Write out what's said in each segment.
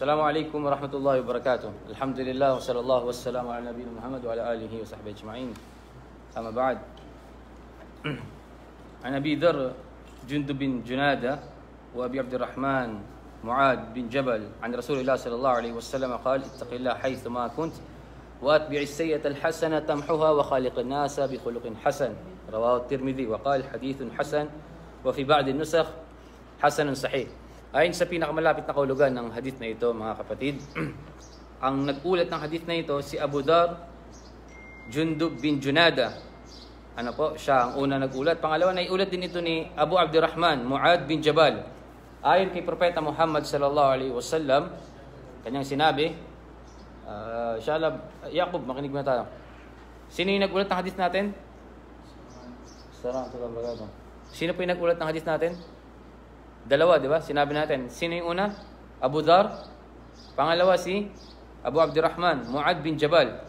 السلام عليكم ورحمة الله وبركاته الحمد لله وصلى الله وسلم على نبينا محمد وعلى آله وصحبه أجمعين أما بعد عن أبي ذر جند بن جنادة وأبي عبد الرحمن معاذ بن جبل عن رسول الله صلى الله عليه وسلم قال اتق الله حيث ما كنت واتبع السيئة الحسنة تمحها وخالق الناس بخلق حسن رواه الترمذي وقال حديث حسن وفي بعض النسخ حسن صحيح Ayon sa pinakamalapit na kaulugan ng hadith na ito, mga kapatid, ang nag-ulat ng hadith na ito, si Abu Dar Jundub bin Junada. Ano po, siya ang una nag-ulat. Pangalawa, na iulat din ito ni Abu Abdurrahman, Muad bin Jabal. Ayon kay Propeta Muhammad sallallahu alaihi wasallam, kanyang sinabi, uh, Shalab, Yaqub, makinig mo tayo. Sino yung nag-ulat ng hadith natin? Sarang, Sino po yung nag-ulat nag-ulat ng hadith natin? Dalawa, di ba? Sinabi natin. Sino yung una? Abu Dhar. Pangalawa si Abu Abdurrahman, Muad bin Jabal.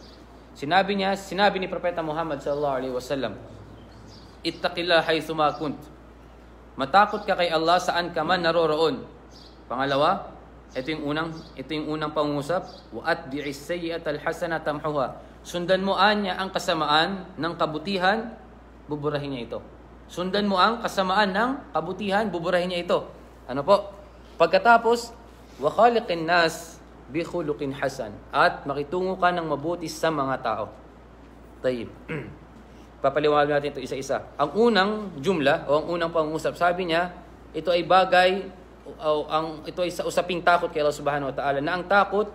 Sinabi niya, sinabi ni Propeta Muhammad sallallahu alaihi wasallam, Ittaqilla haythuma kunt. Matakot ka kay Allah saan ka man naroroon. Pangalawa, ito yung unang ito yung unang pangungusap. wa atbi'is sayyi'ata al-hasana tamhuha. Sundan mo anya ang kasamaan ng kabutihan, buburahin niya ito. Sundan mo ang kasamaan ng kabutihan, buburahin niya ito. Ano po? Pagkatapos, wakalikin nas bi khuluqin hasan at makitungo ka ng mabuti sa mga tao. Tayib. Papaliwanag natin ito isa-isa. Ang unang jumla o ang unang pangungusap, sabi niya, ito ay bagay o ang ito ay sa usaping takot kay Allah Subhanahu wa Ta'ala na ang takot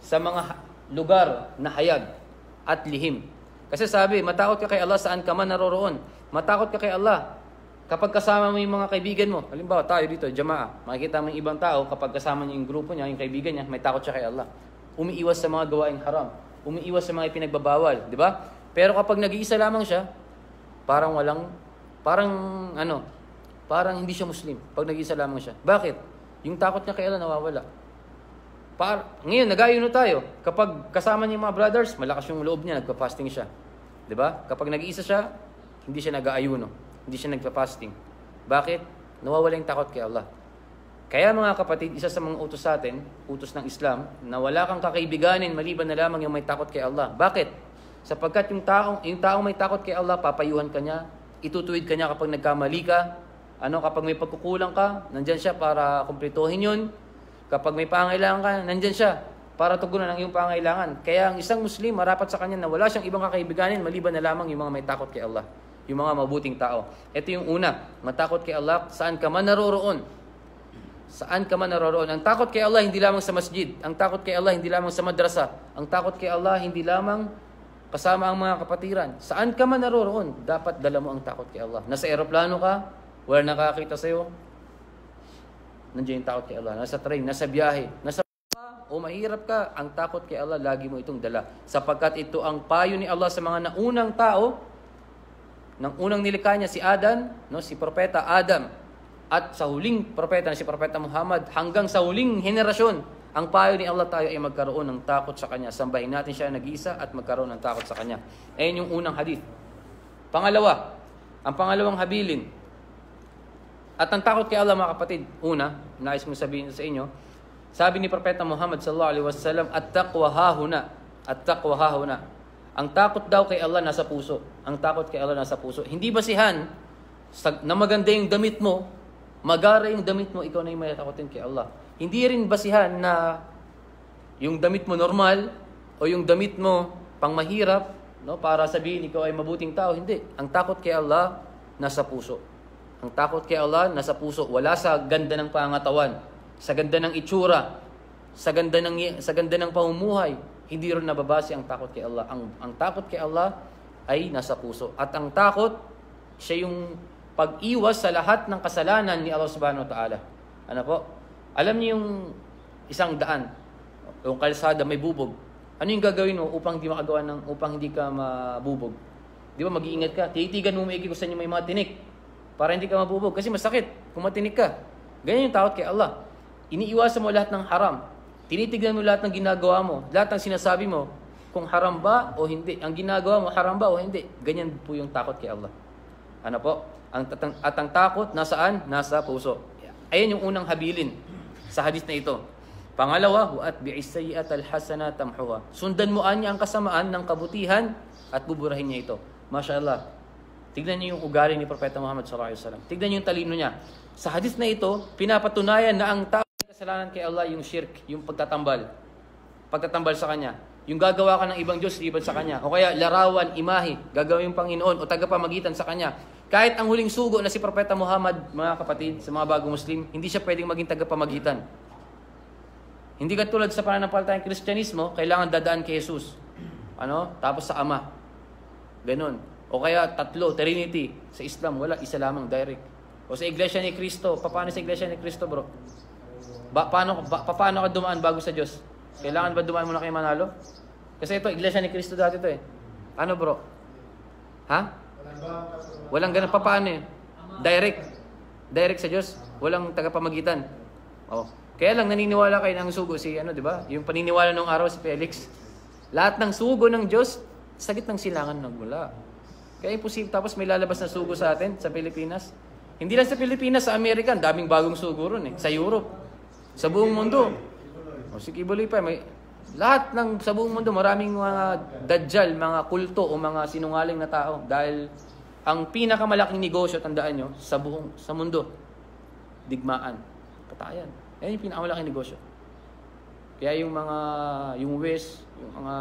sa mga lugar na hayag at lihim. Kasi sabi, matakot ka kay Allah saan ka man naroroon. Matakot ka kay Allah. Kapag kasama mo yung mga kaibigan mo, halimbawa tayo dito, jamaa, makikita mo yung ibang tao, kapag kasama niya yung grupo niya, yung kaibigan niya, may takot siya kay Allah. Umiiwas sa mga gawaing haram. Umiiwas sa mga pinagbabawal, di ba? Pero kapag nag-iisa lamang siya, parang walang, parang ano, parang hindi siya Muslim pag nag-iisa lamang siya. Bakit? Yung takot niya kay Allah nawawala. Par ngayon, nag-ayuno tayo. Kapag kasama niya yung mga brothers, malakas yung loob niya, nagpa-fasting siya. 'Di ba? Kapag nag-iisa siya, hindi siya nag-aayuno. Hindi siya nagpa-fasting. Bakit? Nawawala yung takot kay Allah. Kaya mga kapatid, isa sa mga utos sa atin, utos ng Islam, na wala kang kakaibiganin maliban na lamang yung may takot kay Allah. Bakit? Sapagkat yung taong, yung taong may takot kay Allah, papayuhan ka niya, itutuwid ka niya kapag nagkamali ka, ano, kapag may pagkukulang ka, nandyan siya para kumplituhin yun. Kapag may pangailangan ka, nandyan siya para tugunan ang iyong pangailangan. Kaya ang isang Muslim, marapat sa kanya na wala siyang ibang kakaibiganin maliban na lamang yung mga may takot kay Allah yung mga mabuting tao. Ito yung una, matakot kay Allah saan ka man naroroon. Saan ka man naroroon. Ang takot kay Allah hindi lamang sa masjid. Ang takot kay Allah hindi lamang sa madrasa. Ang takot kay Allah hindi lamang kasama ang mga kapatiran. Saan ka man naroroon, dapat dala mo ang takot kay Allah. Nasa eroplano ka, wala nakakita sa'yo, nandiyan yung takot kay Allah. Nasa train, nasa biyahe, nasa o mahirap ka, ang takot kay Allah, lagi mo itong dala. Sapagkat ito ang payo ni Allah sa mga naunang tao nang unang nilikha niya si Adan, no, si propeta Adam, at sa huling propeta na si propeta Muhammad hanggang sa huling henerasyon, ang payo ni Allah tayo ay magkaroon ng takot sa kanya. Sambahin natin siya nag-iisa at magkaroon ng takot sa kanya. Ayan yung unang hadith. Pangalawa, ang pangalawang habilin. At ang takot kay Allah mga kapatid, una, nais kong sabihin sa inyo, sabi ni Propeta Muhammad sallallahu alaihi wasallam, at taqwa hahuna, at taqwa hahuna. Ang takot daw kay Allah nasa puso. Ang takot kay Allah nasa puso. Hindi basihan na maganda yung damit mo, magara yung damit mo, ikaw na yung matatakotin kay Allah. Hindi rin basihan na yung damit mo normal o yung damit mo pang mahirap no, para sabihin ikaw ay mabuting tao. Hindi. Ang takot kay Allah nasa puso. Ang takot kay Allah nasa puso. Wala sa ganda ng pangatawan, sa ganda ng itsura, sa ganda ng, sa ganda ng pamumuhay, hindi ron nababase ang takot kay Allah. Ang, ang takot kay Allah ay nasa puso. At ang takot, siya yung pag-iwas sa lahat ng kasalanan ni Allah subhanahu wa ta'ala. Ano po? Alam niyo yung isang daan, yung kalsada may bubog. Ano yung gagawin mo upang hindi makagawa ng upang hindi ka mabubog? Di ba mag-iingat ka? Titigan mo maigi kung saan yung may mga tinik para hindi ka mabubog kasi masakit kung matinik ka. Ganyan yung takot kay Allah. Iniiwasan mo lahat ng haram Tinitignan mo lahat ng ginagawa mo, lahat ng sinasabi mo, kung haram ba o hindi. Ang ginagawa mo, haram ba o hindi. Ganyan po yung takot kay Allah. Ano po? Ang, at, ang, at ang takot, nasaan? Nasa puso. Ayan yung unang habilin sa hadith na ito. Pangalawa, huat bi'isayiat al-hasana tamhuha. Sundan mo niya ang kasamaan ng kabutihan at buburahin niya ito. Masya Allah. Tignan niyo yung ugali ni Propeta Muhammad sallallahu alaihi wasallam. Tignan niyo yung talino niya. Sa hadith na ito, pinapatunayan na ang tao kasalanan kay Allah yung shirk, yung pagtatambal. Pagtatambal sa Kanya. Yung gagawa ka ng ibang Diyos, iban sa Kanya. O kaya larawan, imahe, gagawin yung Panginoon o tagapamagitan sa Kanya. Kahit ang huling sugo na si Propeta Muhammad, mga kapatid, sa mga bagong Muslim, hindi siya pwedeng maging tagapamagitan. Hindi katulad sa pananampalatayang Kristyanismo, kailangan dadaan kay Jesus. Ano? Tapos sa Ama. Ganon. O kaya tatlo, Trinity. Sa Islam, wala. Isa lamang, direct. O sa Iglesia ni Cristo. Paano sa Iglesia ni Cristo, bro? Ba, paano, ba, paano ka dumaan bago sa Diyos? Kailangan ba dumaan muna kay Manalo? Kasi ito, iglesia ni Kristo dati ito eh. Ano bro? Ha? Walang ganun. Pa, paano eh? Direct. Direct sa Diyos. Walang tagapamagitan. Oh. Kaya lang naniniwala kayo ng sugo si ano, 'di ba? Yung paniniwala nung araw si Felix. Lahat ng sugo ng Diyos sa gitnang silangan nagmula. Kaya imposible tapos may lalabas na sugo sa atin sa Pilipinas. Hindi lang sa Pilipinas, sa Amerika, daming bagong sugo ron eh, sa Europe. Sa buong mundo. O si Kibuloy pa, may, lahat ng sa buong mundo, maraming mga dajjal, mga kulto o mga sinungaling na tao. Dahil ang pinakamalaking negosyo, tandaan nyo, sa buong, sa mundo, digmaan, patayan. Yan yung pinakamalaking negosyo. Kaya yung mga, yung West, yung mga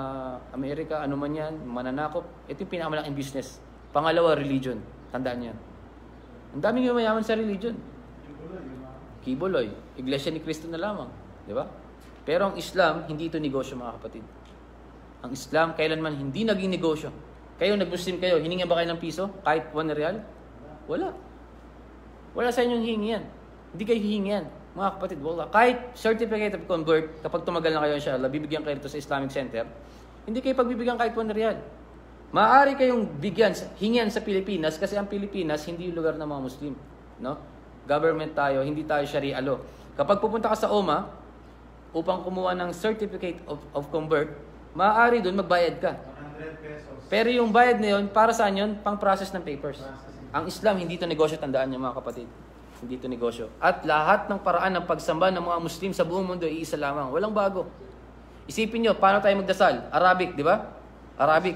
Amerika, ano man yan, mananakop, ito yung pinakamalaking business. Pangalawa, religion. Tandaan nyo yan. Ang daming yumayaman sa religion. Kiboloy, Iglesia ni Kristo na lamang. Di ba? Pero ang Islam, hindi ito negosyo mga kapatid. Ang Islam, kailanman hindi naging negosyo. Kayo, nag-Muslim kayo, hiningan ba kayo ng piso? Kahit 1 real? Wala. Wala sa inyong hihingi yan. Hindi kayo hihingi yan. Mga kapatid, wala. Kahit certificate of convert, kapag tumagal na kayo, inshallah, labibigyan kayo ito sa Islamic Center, hindi kayo pagbibigyan kahit 1 real. Maaari kayong bigyan, hingyan sa Pilipinas kasi ang Pilipinas hindi yung lugar ng mga Muslim. No? government tayo, hindi tayo Sharia law. Kapag pupunta ka sa OMA, upang kumuha ng Certificate of, of Convert, maaari doon magbayad ka. 100 pesos. Pero yung bayad na yun, para saan yun? Pang process ng papers. Processing. Ang Islam, hindi to negosyo, tandaan niyo mga kapatid. Hindi to negosyo. At lahat ng paraan ng pagsamba ng mga Muslim sa buong mundo, iisa lamang. Walang bago. Isipin nyo, paano tayo magdasal? Arabic, di ba? Arabic.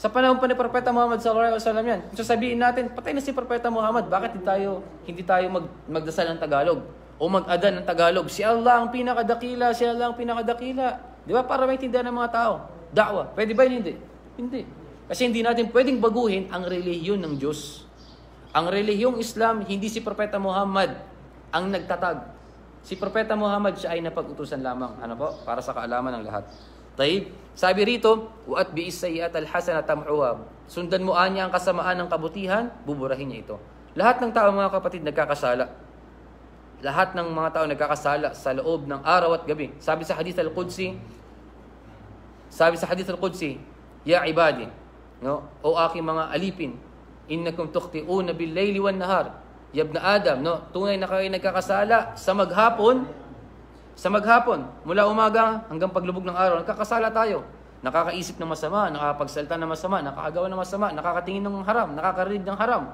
Sa panahon pa ni Propeta Muhammad sallallahu alaihi wasallam yan. So sabihin natin, patay na si Propeta Muhammad, bakit hindi tayo hindi tayo mag, magdasal ng Tagalog o mag ada ng Tagalog? Si Allah ang pinakadakila, si Allah ang pinakadakila. 'Di ba? Para maintindihan ng mga tao. Da'wa. Pwede ba yun? Hindi. Hindi. Kasi hindi natin pwedeng baguhin ang relihiyon ng Diyos. Ang relihiyong Islam, hindi si Propeta Muhammad ang nagtatag. Si Propeta Muhammad siya ay napag-utusan lamang. Ano po? Para sa kaalaman ng lahat. Taib. Sabi rito, Waat bi isayyat al hasana tamhuha. Sundan mo anya ang kasamaan ng kabutihan, buburahin niya ito. Lahat ng tao mga kapatid nagkakasala. Lahat ng mga tao nagkakasala sa loob ng araw at gabi. Sabi sa hadith al-Qudsi, sabi sa hadith al-Qudsi, Ya ibadi, no? o aking mga alipin, innakum tukhti'una bil-layli wan nahar. Ya ibn Adam, no? tunay na kayo nagkakasala sa maghapon sa maghapon, mula umaga hanggang paglubog ng araw, nakakasala tayo. Nakakaisip ng masama, nakakapagsalita ng masama, nakakagawa ng masama, nakakatingin ng haram, nakakarinig ng haram.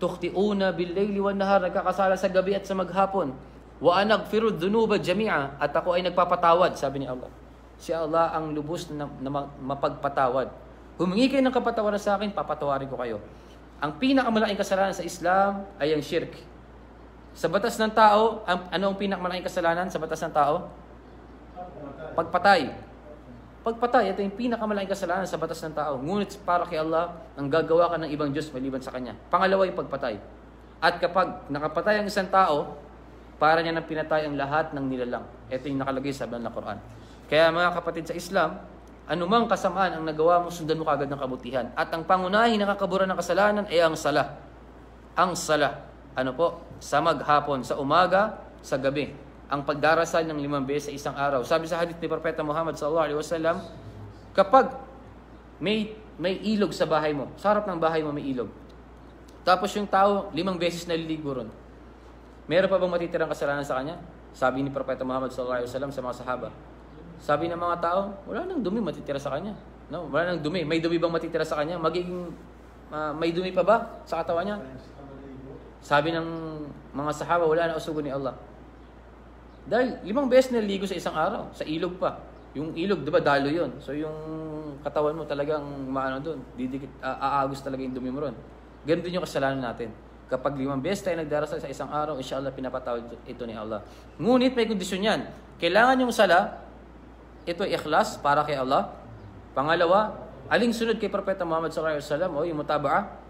Tuktiuna bil-layli wan nahar, nakakasala sa gabi at sa maghapon. Wa anagfiru dhunuba jami'a at ako ay nagpapatawad, sabi ni Allah. Si Allah ang lubos na, na mapagpatawad. Humingi kayo ng kapatawaran sa akin, papatawarin ko kayo. Ang pinakamalaking kasalanan sa Islam ay ang shirk. Sa batas ng tao, ang, ano ang pinakamalaking kasalanan sa batas ng tao? Pagpatay. Pagpatay, ito yung pinakamalaking kasalanan sa batas ng tao. Ngunit para kay Allah, ang gagawa ka ng ibang Diyos maliban sa Kanya. Pangalawa yung pagpatay. At kapag nakapatay ang isang tao, para niya nang pinatay ang lahat ng nilalang. Ito yung nakalagay sa banal na Quran. Kaya mga kapatid sa Islam, anumang kasamaan ang nagawa mo, sundan mo kagad ng kabutihan. At ang pangunahing nakakabura ng kasalanan ay ang sala. Ang sala. Ano po? sa maghapon, sa umaga, sa gabi. Ang pagdarasal ng limang beses sa isang araw. Sabi sa hadith ni Propeta Muhammad sallallahu alaihi wasallam, kapag may may ilog sa bahay mo, sa harap ng bahay mo may ilog. Tapos yung tao, limang beses na liligo ron. Meron pa bang matitirang kasalanan sa kanya? Sabi ni Propeta Muhammad sallallahu alaihi wasallam sa mga sahaba. Sabi ng mga tao, wala nang dumi matitira sa kanya. No, wala nang dumi. May dumi bang matitira sa kanya? Magiging uh, may dumi pa ba sa katawan niya? Sabi ng mga sahaba, wala na usugo ni Allah. Dahil limang beses naligo sa isang araw, sa ilog pa. Yung ilog, di ba, dalo yon So yung katawan mo talagang maano doon, didikit, aagos talaga yung dumi mo ron. Ganun din yung kasalanan natin. Kapag limang beses tayo nagdarasal sa isang araw, inshallah, pinapatawad ito ni Allah. Ngunit may kondisyon yan. Kailangan yung sala, ito ay ikhlas para kay Allah. Pangalawa, aling sunod kay Propeta Muhammad sallallahu alaihi wasallam o yung mutaba'a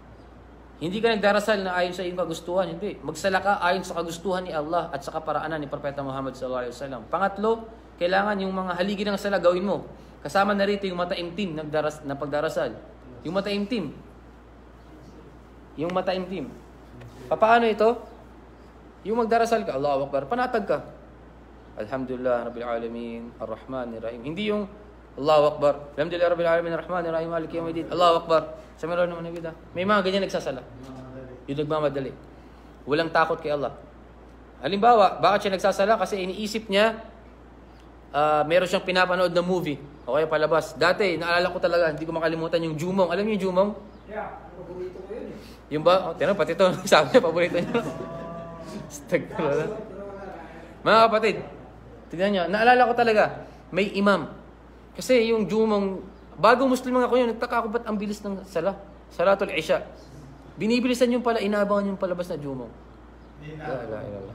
hindi ka nagdarasal na ayon sa iyong kagustuhan, hindi. Magsala ka ayon sa kagustuhan ni Allah at sa kaparaanan ni Propeta Muhammad sallallahu alaihi wasallam. Pangatlo, kailangan yung mga haligi ng sala gawin mo. Kasama na rito yung mataimtim nagdaras na pagdarasal. Yung mataimtim. Yung mataimtim. Paano ito? Yung magdarasal ka, Allahu Akbar, panatag ka. Alhamdulillah, Rabbil Alamin, Ar-Rahman, Ar-Rahim. Hindi yung Allahu Akbar. Alhamdulillah Rabbil Alamin, Ar-Rahman, Ar-Rahim, Malik, Yawm Al-Din. Allahu Akbar. Sa meron naman nabida. May mga ganyan nagsasala. Yung nagmamadali. Walang takot kay Allah. Halimbawa, bakit siya nagsasala? Kasi iniisip niya, uh, meron siyang pinapanood na movie. O kaya palabas. Dati, naalala ko talaga, hindi ko makalimutan yung Jumong. Alam niyo yung Jumong? Yeah, paborito ko yun. Eh. Yung ba? Oh, pati ito, sabi niya, paborito niya. Stag Mga kapatid, tignan niyo, naalala ko talaga, may imam. Kasi yung Jumang, bago Muslim ako yun, nagtaka ako ba't ang bilis ng sala? Salatul Isha. Binibilisan yung pala, inabangan yung palabas na Jumang. La, la, la,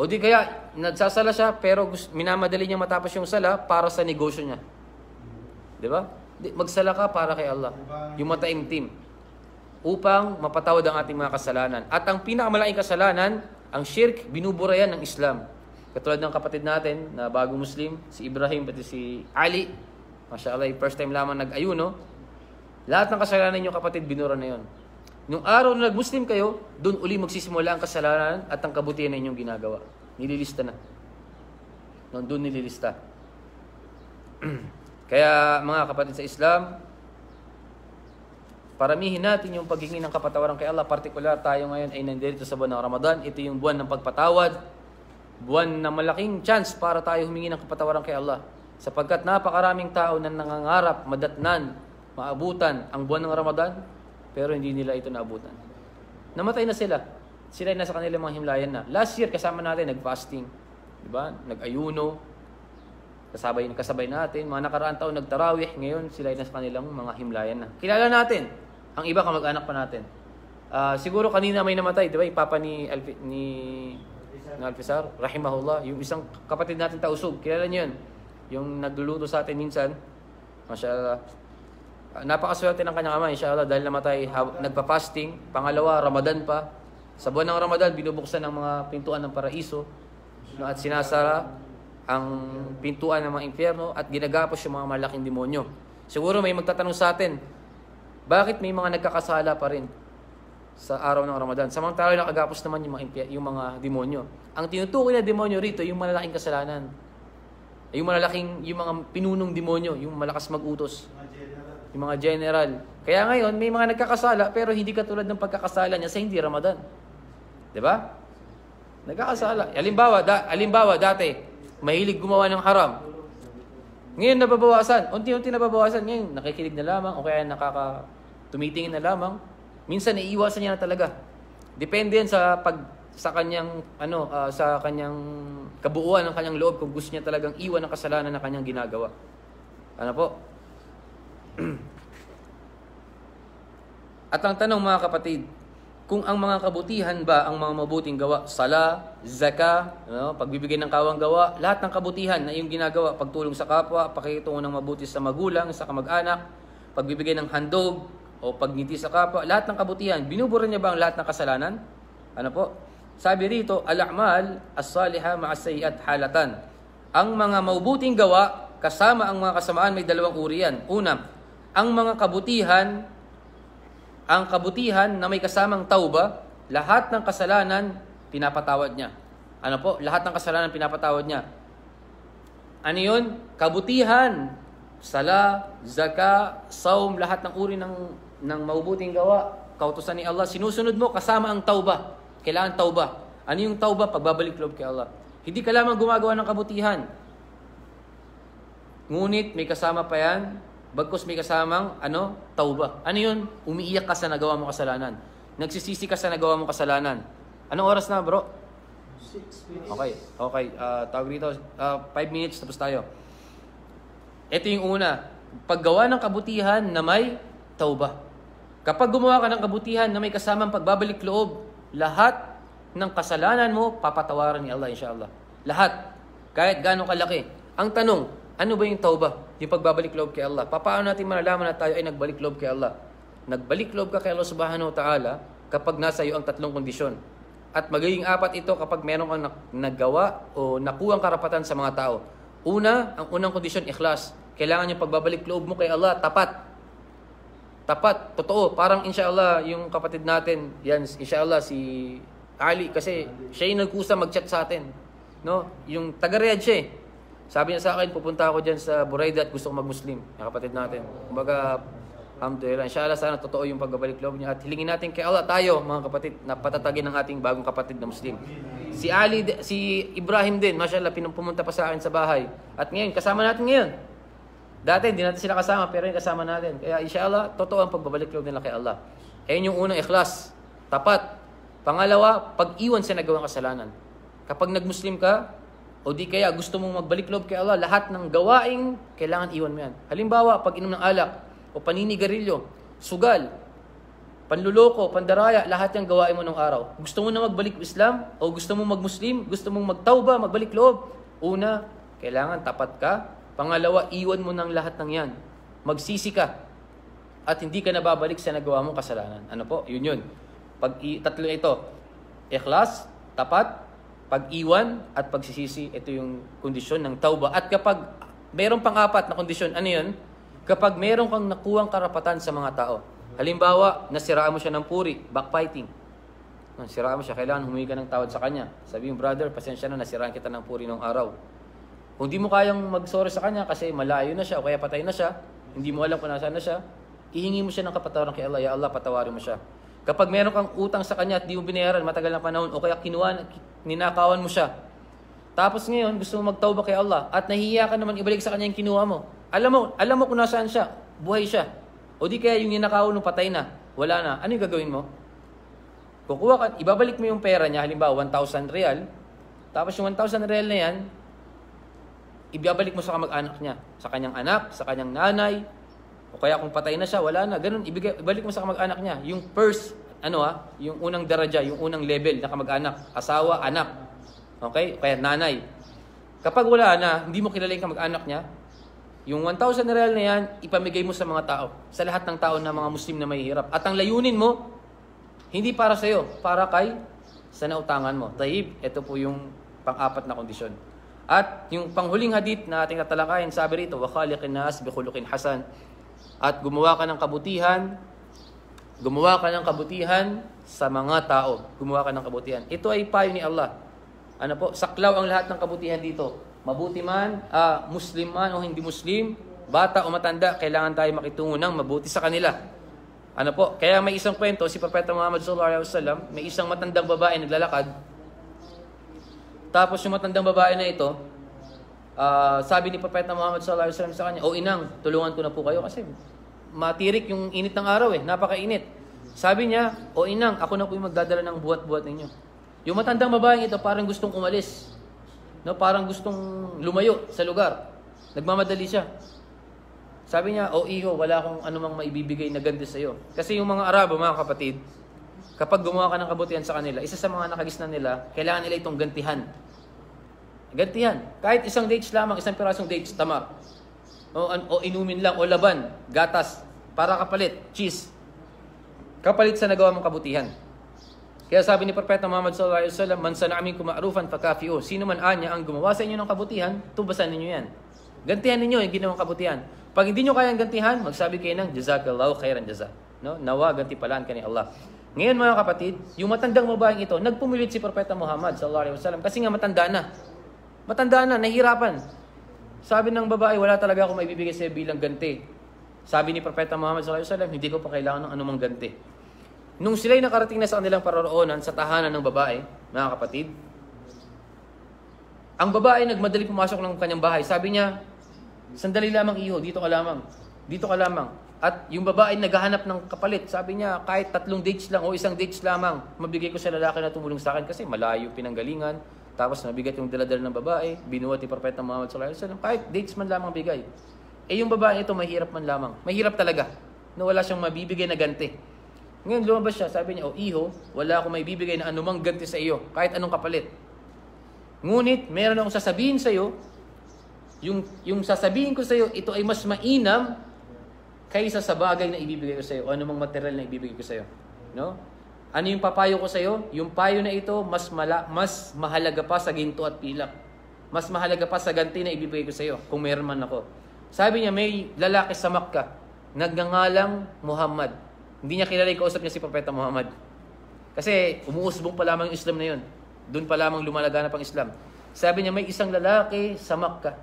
o di kaya, nagsasala siya, pero minamadali niya matapos yung sala para sa negosyo niya. Di ba? Magsala ka para kay Allah. Yung mataimtim. Upang mapatawad ang ating mga kasalanan. At ang pinakamalaking kasalanan, ang shirk, binubura yan ng Islam. Katulad ng kapatid natin na bago Muslim, si Ibrahim pati si Ali, mashallah, first time lamang nag-ayuno, lahat ng kasalanan niyo kapatid, binura na yon. Nung araw na nag-Muslim kayo, doon uli magsisimula ang kasalanan at ang kabutihan na inyong ginagawa. Nililista na. Noon doon nililista. Kaya mga kapatid sa Islam, paramihin natin yung paghingi ng kapatawaran kay Allah. Partikular tayo ngayon ay nandito sa buwan ng Ramadan. Ito yung buwan ng pagpatawad buwan na malaking chance para tayo humingi ng kapatawaran kay Allah. Sapagkat napakaraming tao na nangangarap, madatnan, maabutan ang buwan ng Ramadan, pero hindi nila ito naabutan. Namatay na sila. Sila ay nasa kanilang mga himlayan na. Last year, kasama natin, nag-fasting. Diba? Nag-ayuno. Kasabay, kasabay natin. Mga nakaraan taon, nagtarawih. Ngayon, sila ay nasa kanilang mga himlayan na. Kilala natin. Ang iba, kamag-anak pa natin. Uh, siguro kanina may namatay, di ba? Yung papa ni, Alfi, ni na Alfisar, rahimahullah, yung isang kapatid natin tausog, kilala niyo yun, yung nagluluto sa atin minsan, mashallah, ah, napakaswerte ng kanyang ama, inshallah, dahil namatay, hab- nagpa-fasting, pangalawa, Ramadan pa, sa buwan ng Ramadan, binubuksan ng mga pintuan ng paraiso, no, at sinasara ang pintuan ng mga impyerno at ginagapos yung mga malaking demonyo. Siguro may magtatanong sa atin, bakit may mga nagkakasala pa rin? sa araw ng Ramadan. Samantala nakagapos naman yung mga, yung mga demonyo. Ang tinutukoy na demonyo rito, yung malalaking kasalanan. Yung malalaking, yung mga pinunong demonyo, yung malakas mag-utos. Yung mga general. Kaya ngayon, may mga nagkakasala, pero hindi katulad ng pagkakasala niya sa hindi Ramadan. ba? Diba? Nagkakasala. Alimbawa, da, alimbawa dati, mahilig gumawa ng haram. Ngayon nababawasan. Unti-unti nababawasan. Ngayon, nakikilig na lamang o kaya nakaka tumitingin na lamang Minsan naiiwasan niya na talaga. Depende yan sa pag sa kanyang ano uh, sa kanyang kabuuan ng kanyang loob kung gusto niya talagang iwan ang kasalanan na kanyang ginagawa. Ano po? At ang tanong mga kapatid, kung ang mga kabutihan ba ang mga mabuting gawa, sala, zaka, no, pagbibigay ng kawang gawa, lahat ng kabutihan na iyong ginagawa, pagtulong sa kapwa, pakikitungo ng mabuti sa magulang, sa kamag-anak, pagbibigay ng handog, o pagngiti sa kapwa, lahat ng kabutihan, binubura niya ba ang lahat ng kasalanan? Ano po? Sabi rito, al-a'mal as-salihah ma'as-sayyi'at halatan. Ang mga mabubuting gawa kasama ang mga kasamaan may dalawang uri yan. Una, ang mga kabutihan ang kabutihan na may kasamang tauba, lahat ng kasalanan pinapatawad niya. Ano po? Lahat ng kasalanan pinapatawad niya. Ano yun? Kabutihan, sala, zaka, saum, lahat ng uri ng ng maubuting gawa, kautusan ni Allah, sinusunod mo kasama ang tauba. Kailangan tauba. Ano yung tauba? Pagbabalik loob kay Allah. Hindi ka lamang gumagawa ng kabutihan. Ngunit may kasama pa yan, bagkos may kasamang ano, tauba. Ano yun? Umiiyak ka sa nagawa mong kasalanan. Nagsisisi ka sa nagawa mong kasalanan. Anong oras na bro? 6 Okay, okay. Uh, tawag dito, 5 uh, ah, minutes, tapos tayo. Ito yung una, paggawa ng kabutihan na may tauba. Kapag gumawa ka ng kabutihan na may kasamang pagbabalik loob, lahat ng kasalanan mo, papatawaran ni Allah, insyaAllah. Lahat. Kahit gaano kalaki. Ang tanong, ano ba yung tauba? Yung pagbabalik loob kay Allah. Paano natin malalaman na tayo ay nagbalik loob kay Allah? Nagbalik loob ka kay Allah subhanahu wa ta'ala kapag nasa iyo ang tatlong kondisyon. At magiging apat ito kapag meron kang nagawa o nakuha ang karapatan sa mga tao. Una, ang unang kondisyon, ikhlas. Kailangan yung pagbabalik loob mo kay Allah, tapat tapat, totoo. Parang inshallah, yung kapatid natin, yan, inshallah, si Ali, kasi siya yung nagkusa mag-chat sa atin. No? Yung taga Riyadh siya eh. Sabi niya sa akin, pupunta ako dyan sa Buraida gusto kong mag-Muslim. Yung kapatid natin. Kumbaga, alhamdulillah. Inshallah, sana totoo yung pagbabalik loob niya. At hilingin natin kay Allah tayo, mga kapatid, na patatagin ang ating bagong kapatid na Muslim. Si Ali, si Ibrahim din, mashallah, pinumunta pa sa akin sa bahay. At ngayon, kasama natin ngayon. Dati hindi natin sila kasama, pero yung kasama natin. Kaya inshallah, totoo ang pagbabalik loob nila kay Allah. Ayun yung unang ikhlas, tapat. Pangalawa, pag-iwan sa nagawang kasalanan. Kapag nagmuslim ka, o di kaya gusto mong magbalik loob kay Allah, lahat ng gawaing kailangan iwan mo yan. Halimbawa, pag inom ng alak, o paninigarilyo, sugal, panluloko, pandaraya, lahat yung gawain mo ng araw. Gusto mo na magbalik Islam, o gusto mo magmuslim, gusto mong magtawba, magbalik loob, una, kailangan tapat ka Pangalawa, iwan mo ng lahat ng yan. Magsisi ka. At hindi ka nababalik sa nagawa mong kasalanan. Ano po? Yun yun. Pag i- tatlo ito. Ikhlas, tapat, pag-iwan, at pagsisisi. Ito yung kondisyon ng tauba. At kapag mayroong pang-apat na kondisyon, ano yun? Kapag meron kang nakuwang karapatan sa mga tao. Halimbawa, nasiraan mo siya ng puri, backfighting. Nasiraan mo siya, kailangan humingi ka ng tawad sa kanya. Sabi yung brother, pasensya na, nasiraan kita ng puri nung araw kung di mo kayang magsorry sa kanya kasi malayo na siya o kaya patay na siya, hindi mo alam kung nasaan na siya, ihingi mo siya ng kapatawaran kay Allah. Ya Allah, patawarin mo siya. Kapag meron kang utang sa kanya at di mo binayaran matagal na panahon o kaya kinuha, ninakawan mo siya, tapos ngayon, gusto mo magtawba kay Allah at nahihiya ka naman ibalik sa kanya yung kinuha mo. Alam mo, alam mo kung nasaan siya. Buhay siya. O di kaya yung ninakaw mo patay na, wala na. Ano yung gagawin mo? Kukuha ka, ibabalik mo yung pera niya, halimbawa 1,000 real. Tapos yung 1,000 real na yan, ibabalik mo sa kamag-anak niya, sa kanyang anak, sa kanyang nanay, o kaya kung patay na siya, wala na, ganun, ibigay, ibalik mo sa kamag-anak niya, yung first, ano ha, ah, yung unang daraja, yung unang level na kamag-anak, asawa, anak, okay, kaya nanay. Kapag wala na, hindi mo kilala yung kamag-anak niya, yung 1,000 na real na yan, ipamigay mo sa mga tao, sa lahat ng tao na mga Muslim na mahihirap. At ang layunin mo, hindi para sa'yo, para kay sa nautangan mo. Taib, ito po yung pang-apat na kondisyon. At yung panghuling hadith na ating tatalakayin, sabi rito, وَخَالِقِ النَّاسِ بِخُلُقٍ hasan At gumawa ka ng kabutihan, gumawa ka ng kabutihan sa mga tao. Gumawa ka ng kabutihan. Ito ay payo ni Allah. Ano po, saklaw ang lahat ng kabutihan dito. Mabuti man, uh, Muslim man o hindi Muslim, bata o matanda, kailangan tayo makitungo ng mabuti sa kanila. Ano po, kaya may isang kwento, si Propeta Muhammad sallallahu alaihi wasallam, may isang matandang babae naglalakad, tapos yung matandang babae na ito, uh, sabi ni Propeta Muhammad sallallahu alaihi wasallam sa kanya, "O inang, tulungan ko na po kayo kasi matirik yung init ng araw eh, napakainit." Sabi niya, "O inang, ako na po yung magdadala ng buhat-buhat ninyo." Yung matandang babaeng ito parang gustong umalis. No, parang gustong lumayo sa lugar. Nagmamadali siya. Sabi niya, "O iho, wala akong anumang maibibigay na ganda sa iyo." Kasi yung mga Arabo, mga kapatid, kapag gumawa ka ng kabutihan sa kanila, isa sa mga nakagisna nila, kailangan nila itong gantihan. Gantihan. Kahit isang dates lamang, isang pirasong dates, tama. O, o inumin lang, o laban, gatas, para kapalit, cheese. Kapalit sa nagawa mong kabutihan. Kaya sabi ni Propeta Muhammad sallallahu alaihi wasallam, "Man sana amin kuma'rufan fakafiu." Sino man anya ang gumawa sa inyo ng kabutihan, tubasan ninyo 'yan. Gantihan niyo 'yung ginawang kabutihan. Pag hindi niyo kayang gantihan, magsabi kayo ng jazakallahu khairan jaza. No? Nawa ganti palaan kani Allah. Ngayon mga kapatid, yung matandang babaeng ito, nagpumilit si Propeta Muhammad sallallahu alaihi wasallam kasi nga matanda na. Matanda na, nahihirapan. Sabi ng babae, wala talaga akong maibibigay sa bilang ganti. Sabi ni Propeta Muhammad sallallahu alaihi wasallam, hindi ko pa kailangan ng anumang ganti. Nung sila'y nakarating na sa kanilang paroroonan sa tahanan ng babae, mga kapatid, ang babae nagmadali pumasok ng kanyang bahay. Sabi niya, sandali lamang iho, dito ka lamang. Dito ka lamang. At yung babae naghahanap ng kapalit. Sabi niya, kahit tatlong dates lang o isang dates lamang, mabigay ko sa lalaki na tumulong sa akin kasi malayo pinanggalingan. Tapos nabigat yung daladal ng babae, binuhat ni Propeta Muhammad sallallahu alaihi wasallam. Kahit dates man lamang bigay. Eh yung babae ito mahirap man lamang. Mahirap talaga. Na wala siyang mabibigay na ganti. Ngayon lumabas siya, sabi niya, "O iho, wala akong maibibigay na anumang ganti sa iyo, kahit anong kapalit. Ngunit meron akong sasabihin sa iyo, yung yung sasabihin ko sa iyo, ito ay mas mainam kaysa sa bagay na ibibigay ko sa iyo o anumang material na ibibigay ko sa iyo. No? Ano yung papayo ko sa iyo? Yung payo na ito, mas, mala, mas mahalaga pa sa ginto at pilak. Mas mahalaga pa sa ganti na ibibigay ko sa iyo, kung meron man ako. Sabi niya, may lalaki sa Makkah, nagngangalang Muhammad. Hindi niya kilala yung kausap niya si Propeta Muhammad. Kasi umuusbong pa lamang yung Islam na yun. Doon pa lamang lumalaganap ang Islam. Sabi niya, may isang lalaki sa Makkah,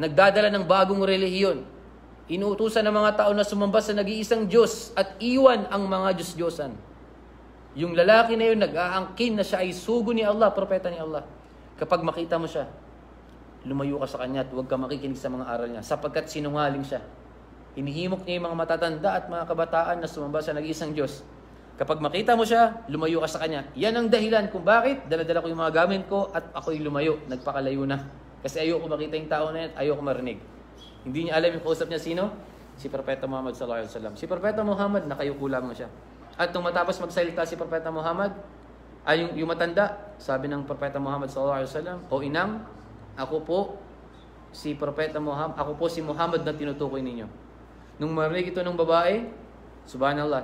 nagdadala ng bagong relihiyon, Inuutusan ng mga tao na sumamba sa nag-iisang Diyos at iwan ang mga Diyos-Diyosan. Yung lalaki na yun, nag-aangkin na siya ay sugo ni Allah, propeta ni Allah. Kapag makita mo siya, lumayo ka sa kanya at huwag ka makikinig sa mga aral niya sapagkat sinungaling siya. Inihimok niya yung mga matatanda at mga kabataan na sumamba sa nag-iisang Diyos. Kapag makita mo siya, lumayo ka sa kanya. Yan ang dahilan kung bakit daladala ko yung mga gamit ko at ako'y lumayo, nagpakalayo na. Kasi ayoko makita yung tao na yan, at ayoko marinig. Hindi niya alam yung kausap niya sino? Si Propeta Muhammad sallallahu alaihi wasallam. Si Propeta Muhammad nakayuko lamang siya. At nung matapos magsalita si Propeta Muhammad, ay yung, yung matanda, sabi ng Propeta Muhammad sallallahu alaihi wasallam, "O inang, ako po si Propeta Muhammad, ako po si Muhammad na tinutukoy ninyo." Nung marinig ito ng babae, subhanallah,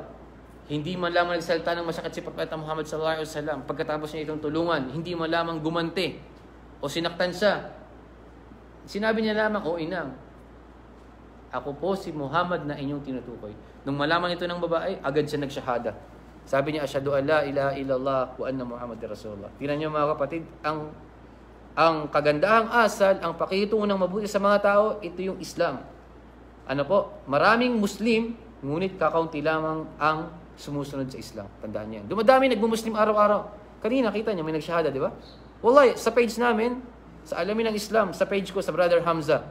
hindi man lamang nagsalita ng masakit si Propeta Muhammad sallallahu alaihi wasallam pagkatapos niya itong tulungan, hindi man lamang gumante o sinaktan siya. Sinabi niya lamang, "O inang, ako po si Muhammad na inyong tinutukoy. Nung malaman ito ng babae, agad siya nagshahada. Sabi niya, Ashadu ala ilaha illallah wa anna Muhammad Rasulullah. Tingnan niyo mga kapatid, ang ang kagandahang asal, ang pakitungo ng mabuti sa mga tao, ito yung Islam. Ano po? Maraming Muslim, ngunit kakaunti lamang ang sumusunod sa Islam. Tandaan niyan. yan. Dumadami nagmumuslim araw-araw. Kanina, kita niyo, may nagshahada, di ba? Wallahi, sa page namin, sa Alamin ng Islam, sa page ko, sa Brother Hamza,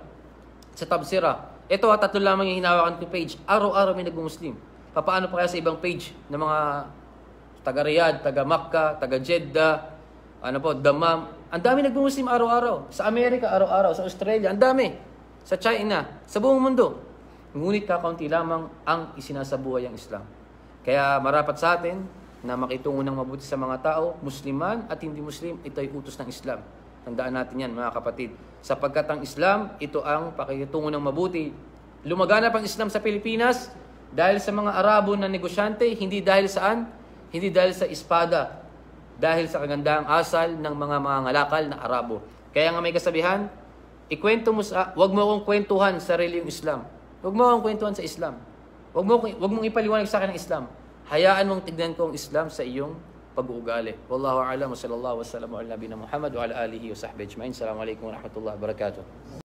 sa Tabsira, ito, ah, tatlo lamang yung hinawakan ko page. Araw-araw may nagmumuslim. Papaano pa kaya sa ibang page ng mga taga Riyadh, taga Makkah, taga Jeddah, ano po, Damam. Ang dami nagmumuslim araw-araw. Sa Amerika, araw-araw. Sa Australia, ang dami. Sa China, sa buong mundo. Ngunit kakaunti lamang ang isinasabuhay ang Islam. Kaya marapat sa atin na makitungo ng mabuti sa mga tao, musliman at hindi muslim, ito ay utos ng Islam. Tandaan natin yan mga kapatid. Sapagkat ang Islam, ito ang pakikitungo ng mabuti. Lumaganap ang Islam sa Pilipinas dahil sa mga Arabo na negosyante, hindi dahil saan? Hindi dahil sa espada, dahil sa kagandaang asal ng mga mangangalakal na Arabo. Kaya nga may kasabihan, ikwento mo sa, wag mo akong kwentuhan sarili yung Islam. Wag mo akong kwentuhan sa Islam. Wag mo, wag mong ipaliwanag sa akin ang Islam. Hayaan mong tignan ko ang Islam sa iyong pag uugali wallahu a'lam wa sallallahu wa sallam ala nabina Muhammad wa ala alihi wa sahbihi ajma'in assalamu alaikum warahmatullahi wabarakatuh